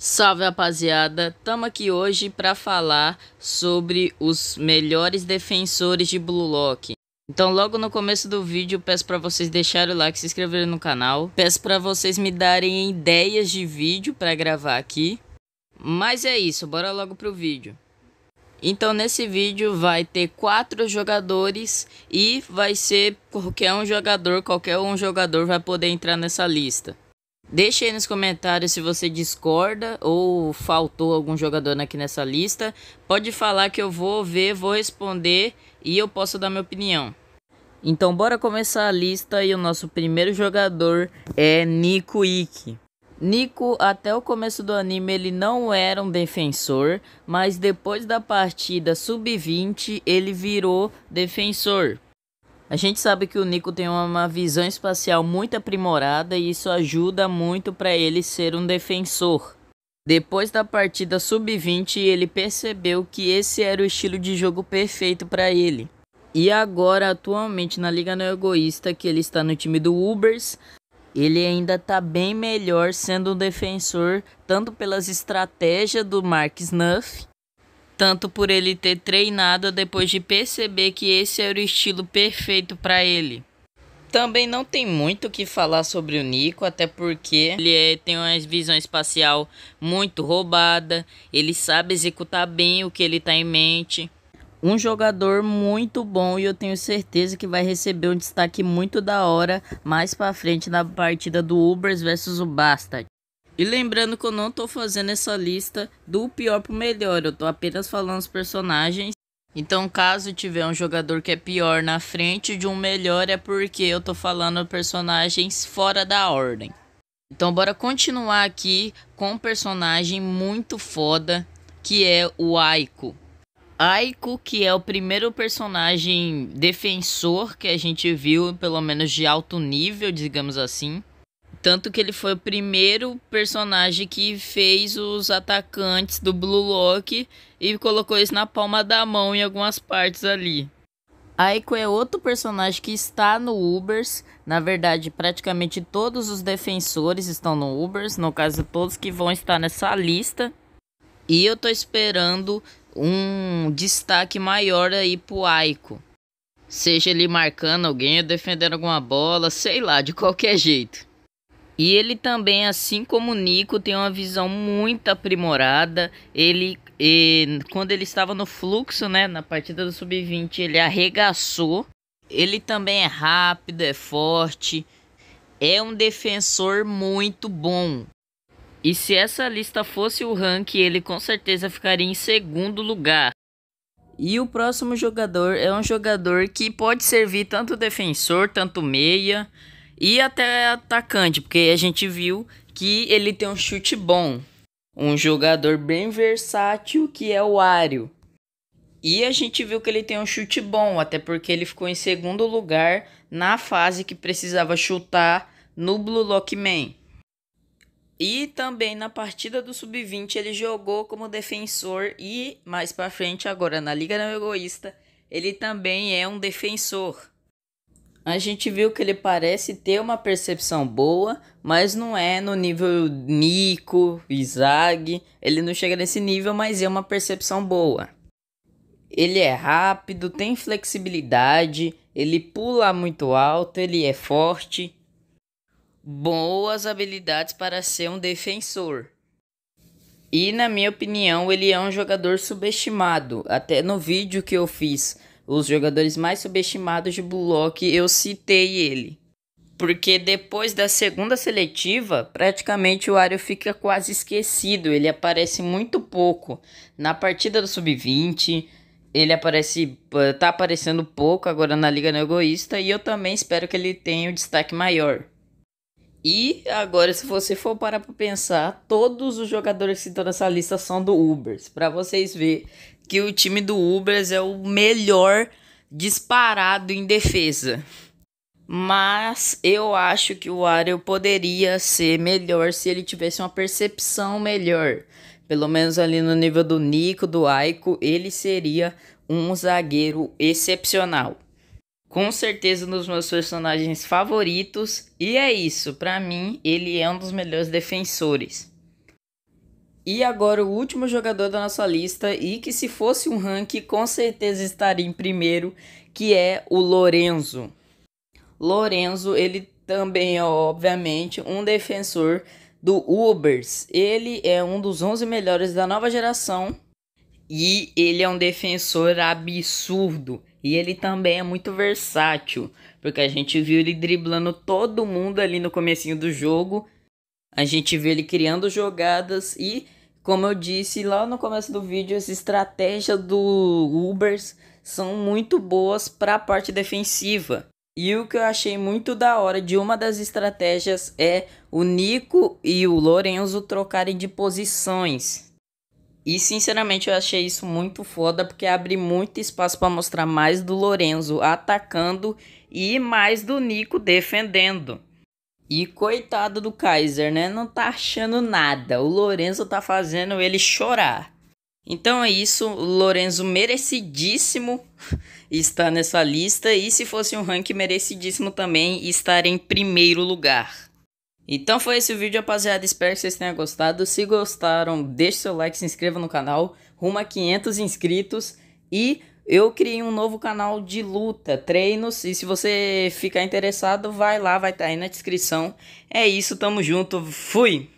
Salve rapaziada, estamos aqui hoje para falar sobre os melhores defensores de Blue Lock. Então, logo no começo do vídeo, peço para vocês deixarem o like, se inscreverem no canal. Peço para vocês me darem ideias de vídeo para gravar aqui. Mas é isso, bora logo pro vídeo. Então, nesse vídeo vai ter quatro jogadores e vai ser qualquer um jogador, qualquer um jogador vai poder entrar nessa lista. Deixe aí nos comentários se você discorda ou faltou algum jogador aqui nessa lista. Pode falar que eu vou ver, vou responder e eu posso dar minha opinião. Então bora começar a lista e o nosso primeiro jogador é Nico Ikki. Nico, até o começo do anime, ele não era um defensor, mas depois da partida sub-20, ele virou defensor. A gente sabe que o Nico tem uma visão espacial muito aprimorada e isso ajuda muito para ele ser um defensor. Depois da partida sub-20, ele percebeu que esse era o estilo de jogo perfeito para ele. E agora, atualmente na Liga Não Egoísta, que ele está no time do Ubers, ele ainda está bem melhor sendo um defensor, tanto pelas estratégias do Mark Snuff, tanto por ele ter treinado depois de perceber que esse era o estilo perfeito para ele. Também não tem muito o que falar sobre o Nico, até porque ele é, tem uma visão espacial muito roubada, ele sabe executar bem o que ele está em mente. Um jogador muito bom e eu tenho certeza que vai receber um destaque muito da hora mais para frente na partida do Ubers versus o Bastard. E lembrando que eu não tô fazendo essa lista do pior pro melhor, eu tô apenas falando os personagens. Então, caso tiver um jogador que é pior na frente de um melhor, é porque eu tô falando personagens fora da ordem. Então, bora continuar aqui com um personagem muito foda, que é o Aiko. Aiko, que é o primeiro personagem defensor que a gente viu, pelo menos de alto nível, digamos assim. Tanto que ele foi o primeiro personagem que fez os atacantes do Blue Lock e colocou isso na palma da mão em algumas partes ali. Aiko é outro personagem que está no Ubers. Na verdade, praticamente todos os defensores estão no Ubers. No caso, todos que vão estar nessa lista. E eu tô esperando um destaque maior aí pro Aiko. Seja ele marcando alguém ou defendendo alguma bola, sei lá, de qualquer jeito. E ele também, assim como o Nico, tem uma visão muito aprimorada. Ele, ele quando ele estava no fluxo, né, na partida do sub-20, ele arregaçou. Ele também é rápido, é forte, é um defensor muito bom. E se essa lista fosse o rank, ele com certeza ficaria em segundo lugar. E o próximo jogador é um jogador que pode servir tanto defensor, tanto meia e até atacante, porque a gente viu que ele tem um chute bom, um jogador bem versátil que é o Ario E a gente viu que ele tem um chute bom, até porque ele ficou em segundo lugar na fase que precisava chutar no Blue Lock Man. E também na partida do sub-20 ele jogou como defensor e mais para frente agora na Liga Não Egoísta, ele também é um defensor a gente viu que ele parece ter uma percepção boa, mas não é no nível Nico, Isaac, ele não chega nesse nível, mas é uma percepção boa. Ele é rápido, tem flexibilidade, ele pula muito alto, ele é forte. Boas habilidades para ser um defensor. E na minha opinião, ele é um jogador subestimado. Até no vídeo que eu fiz os jogadores mais subestimados de Bullock, eu citei ele. Porque depois da segunda seletiva, praticamente o Ario fica quase esquecido, ele aparece muito pouco. Na partida do sub-20, ele aparece tá aparecendo pouco agora na Liga Negoísta. e eu também espero que ele tenha um destaque maior. E agora se você for parar para pensar, todos os jogadores que estão nessa lista são do Ubers, para vocês ver que o time do Ubers é o melhor disparado em defesa. Mas eu acho que o Ariel poderia ser melhor se ele tivesse uma percepção melhor. Pelo menos ali no nível do Nico, do Aiko, ele seria um zagueiro excepcional. Com certeza um dos meus personagens favoritos. E é isso, para mim ele é um dos melhores defensores. E agora o último jogador da nossa lista e que se fosse um ranking com certeza estaria em primeiro, que é o Lorenzo. Lorenzo, ele também é obviamente um defensor do Ubers. Ele é um dos 11 melhores da nova geração e ele é um defensor absurdo. E ele também é muito versátil, porque a gente viu ele driblando todo mundo ali no comecinho do jogo a gente vê ele criando jogadas e, como eu disse lá no começo do vídeo, as estratégias do Ubers são muito boas para a parte defensiva. E o que eu achei muito da hora de uma das estratégias é o Nico e o Lorenzo trocarem de posições. E sinceramente eu achei isso muito foda porque abre muito espaço para mostrar mais do Lorenzo atacando e mais do Nico defendendo. E coitado do Kaiser, né? Não tá achando nada. O Lorenzo tá fazendo ele chorar. Então é isso, Lorenzo merecidíssimo está nessa lista e se fosse um ranking merecidíssimo também estar em primeiro lugar. Então foi esse o vídeo, rapaziada. Espero que vocês tenham gostado. Se gostaram, deixe seu like, se inscreva no canal, rumo a 500 inscritos e eu criei um novo canal de luta, treinos, e se você ficar interessado, vai lá, vai estar tá aí na descrição. É isso, tamo junto, fui!